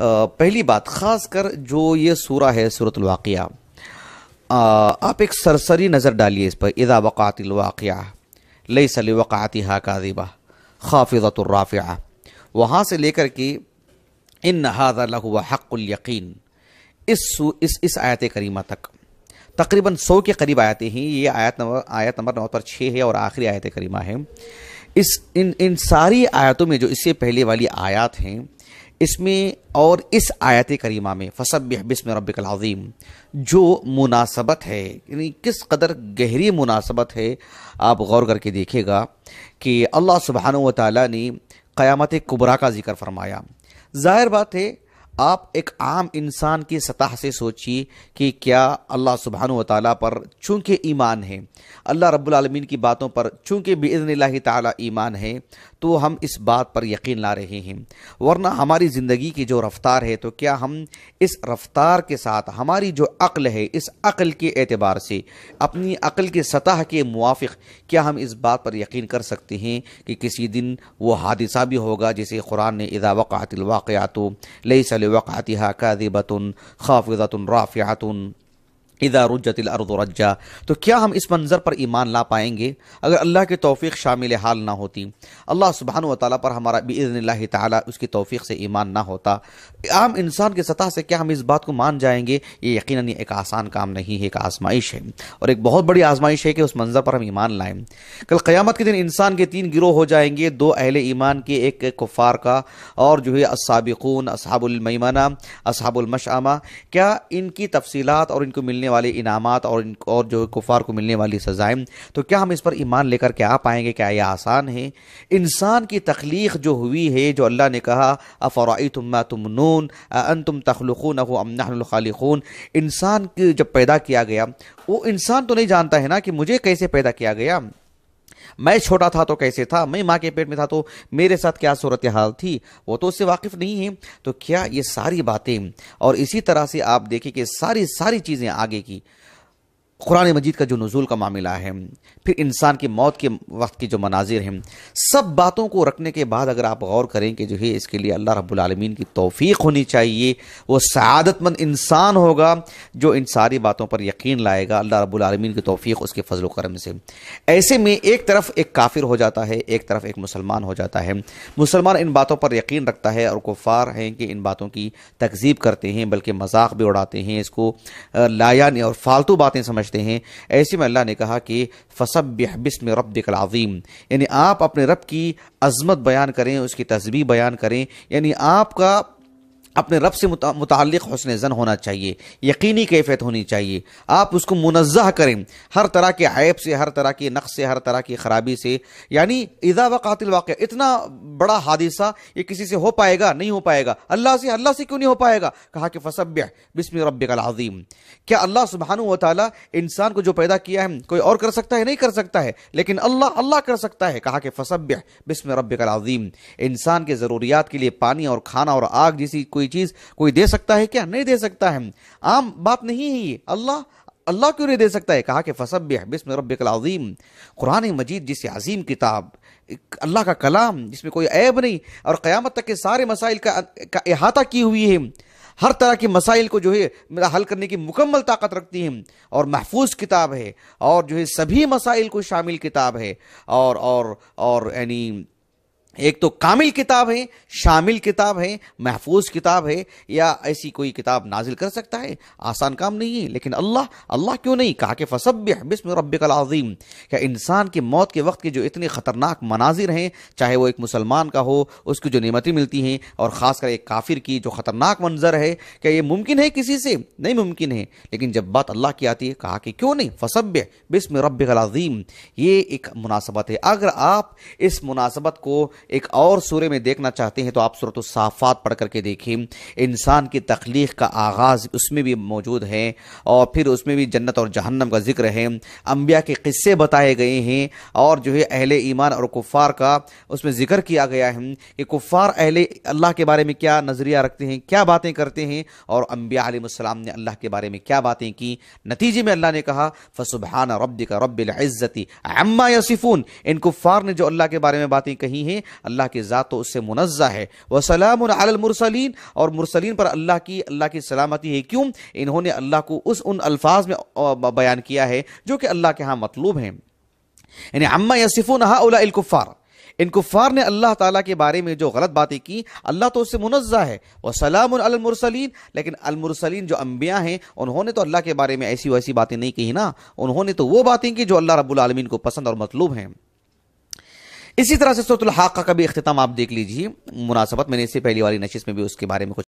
पहली बात खासकर जो ये सूरा है सूरत सूरतवाक़िया आप एक सरसरी नज़र डालिए इस पर इदा वक़ातिल वाक़िया लई सल वक़ाती हा कादिबा खाफिज़तुर्राफ़िया वहाँ से लेकर के इन नहादा लहुआ हक़ुलयकीन इस इस इस आयत करीमा तक तकरीबन सौ के करीब आयतें हैं ये आयत नंबर आयत नंबर नौ पर छः है और आखिरी आयत करीमा है इस इन इन सारी आयतों में जो इससे पहले वाली आयत हैं इसमें और इस आयत करीमा में फसब बिस्म रब कलाज़ीम जो मुनासबत है यानी किस कदर गहरी मुनासबत है आप गौर करके देखेगा कि अल्लाह सुबहान व कुबरा का जिक्र फरमाया ज़ाहिर बात है आप एक आम इंसान की सतह से सोचिए कि क्या अल्लाह सुबहान तला पर चूँकि ईमान है अल्लाह रब्लमीन की बातों पर चूँकि बेज़न ताला ईमान है तो हम इस बात पर यकीन ला रहे हैं वरना हमारी ज़िंदगी की जो रफ़्तार है तो क्या हम इस रफ़्तार के साथ हमारी जो अक्ल है इस अक्ल के एतबार से अपनी अक्ल के सतह के मुआफ़ क्या हम इस बात पर यकीन कर सकते हैं कि किसी दिन वो हादसा भी होगा जैसे कुरान ने इदा तो लई सल لوقعتها كاذبة خافضة رافعة इधा रुजतिल अर्द रज्जा तो क्या हम इस मंज़र पर ईमान ला पाएंगे अगर अल्लाह की तोफ़ी शामिल हाल ना होती अल्लाह सुबहान वाली पर हमारा बिज़न ताली उसकी तोफ़ी से ईमान ना होता आम इंसान की सतह से क्या हम इस बात को मान जाएंगे ये यकीन एक आसान काम नहीं है एक आजमाइश है और एक बहुत बड़ी आजमाइश है कि उस मंज़र पर हम ईमान लाएँ कल क़्यामत के दिन इंसान के तीन गिरोह हो जाएंगे दो अहल ईमान के एक कुफ़ार का और जो है असाबिकून असहाबुलमैमाना असहाबुलमशामा क्या इनकी तफसीत और इनको मिलने मिलने वाले इनामात और इन और जो कुफार को मिलने वाली सज़ाएं तो क्या हम इस पर ईमान लेकर के आ पाएंगे क्या यह आसान है इंसान की तख्लीक जो हुई है जो अल्लाह ने कहा अफरा तुम तुम नून अन तुम तखलून अमनाखालिखून इंसान की जब पैदा किया गया वो इंसान तो नहीं जानता है ना कि मुझे कैसे पैदा किया गया मैं छोटा था तो कैसे था मैं माँ के पेट में था तो मेरे साथ क्या सूरत हाल थी वो तो उससे वाकिफ नहीं है तो क्या ये सारी बातें और इसी तरह से आप देखें कि सारी सारी चीज़ें आगे की कुरान मजीद का जो नज़ुल का मामला है फिर इंसान की मौत के वक्त के जो मनाजिर हैं सब बातों को रखने के बाद अगर आप गौर करें कि जो है इसके लिए अल्लाह रब्लमीन की तोफ़ी होनी चाहिए वो सदतमंद इंसान होगा जो इन सारी बातों पर यकीन लाएगा अल्लाह रब्लमीन की तोफ़ी उसके फ़जल करम से ऐसे में एक तरफ एक काफिर हो जाता है एक तरफ एक मुसलमान हो जाता है मुसलमान इन बातों पर यकीन रखता है और कुफ़ार हैं कि इन बातों की तकजीब करते हैं बल्कि मजाक भी उड़ाते हैं इसको लाया और फालतू बातें समझ समझते हैं ऐसे में अल्लाह ने कहा कि फसब बिस्म रब अज़ीम यानी आप अपने रब की अज़मत बयान करें उसकी तस्वीर बयान करें यानी आपका अपने रब से मुतल हसन ज़न होना चाहिए यकीनी कैफियत होनी चाहिए आप उसको मुनज़ह करें हर तरह के ऐप से हर तरह के नक्श से हर तरह की खराबी से यानी इज़ा वक़ातिल वाक़ इतना बड़ा हादिसा ये किसी से हो पाएगा नहीं हो पाएगा अल्लाह से अल्लाह से क्यों नहीं हो पाएगा कहा कि फसब्य बिस्म रबीम क्या अल्लाह सुबहान वाली इंसान को जो पैदा किया है कोई और कर सकता है नहीं कर सकता है लेकिन अल्लाह अल्लाह कर सकता है कहा कि फसब बिस्म रबीम इंसान के ज़रूरियात के लिए पानी और खाना और आग जैसी कोई कोई चीज कोई दे सकता है क्या नहीं दे सकता है आम बात नहीं है ये अल्लाह अल्लाह क्यों नहीं दे सकता है कहा कि फसब बिस्म रबीम कुरान मजीद जिस अजीम किताब अल्लाह का कलाम जिसमें कोई ऐब नहीं और क़यामत तक के सारे मसाइल का अहाता की हुई है हर तरह के मसाइल को जो है मेरा हल करने की मुकम्मल ताकत रखती है और महफूज किताब है और जो है सभी मसाइल को शामिल किताब है और और और यानी एक तो कामिल किताब है शामिल किताब है महफूज किताब है या ऐसी कोई किताब नाजिल कर सकता है आसान काम नहीं है लेकिन अल्लाह अल्लाह क्यों नहीं कहा कि फसब बिस्म रबीम क्या इंसान की मौत के वक्त के जो इतने ख़तरनाक मनाजिर हैं चाहे वो एक मुसलमान का हो उसकी जो नियमतें मिलती हैं और ख़ासकर एक काफिर की जो ख़तरनाक मंजर है क्या ये मुमकिन है किसी से नहीं मुमकिन है लेकिन जब बात अल्लाह की आती है कहा कि क्यों नहीं फसब बिस्म रबीम ये एक मुनासबत है अगर आप इस मुनासबत को एक और सूर्य में देखना चाहते हैं तो आप सूरत साफ़ात पढ़ करके देखें इंसान की तख्लीक का आगाज़ उसमें भी मौजूद है और फिर उसमें भी जन्नत और जहन्नम का जिक्र है अम्बिया के किस्से बताए गए हैं और जो है अहल ईमान और कुफ़ार का उसमें जिक्र किया गया है कि कुफ़ार अहले अल्लाह के बारे में क्या नज़रिया रखते हैं क्या बातें करते हैं और अम्बिया आलम ने अल्लाह के बारे में क्या बातें की नतीजे में अल्लाह ने कहा फसुबहाना रब का रबिल्ज़ती अम्मा यासिफून इन कुफ़ार ने जो अल्लाह के बारे में बातें कही हैं अल्लाह की ज़ात तो उससे मुनज़ा है वसलाम मुरसलिन और मुरसलिन पर अल्लाह की अल्लाह की सलामती है क्यों इन्होंने अल्लाह को उस उन अल्फाज में बयान किया है जो कि अल्लाह के यहाँ मतलूब हैं यानी अम्मा यसिफ़ुन हाउलाकुफ़ार इन कुफ़ार ने अल्लाह ताला के बारे में जो गलत बातें की अल्लाह तो उससे मुनज़ा है वह सलामसलिन लेकिन अलमरसलिन जो अम्बिया हैं उन्होंने तो अल्लाह के बारे में ऐसी वैसी बातें नहीं कही ना उन्होंने तो वो बातें की जो अल्लाह रब्बुल रबालमीन को पसंद और मतलूब हैं इसी तरह से सोतुल हाका का भी अख्तितम आप देख लीजिए मुनासबत मैंने इससे पहली वाली नशिस में भी उसके बारे में कुछ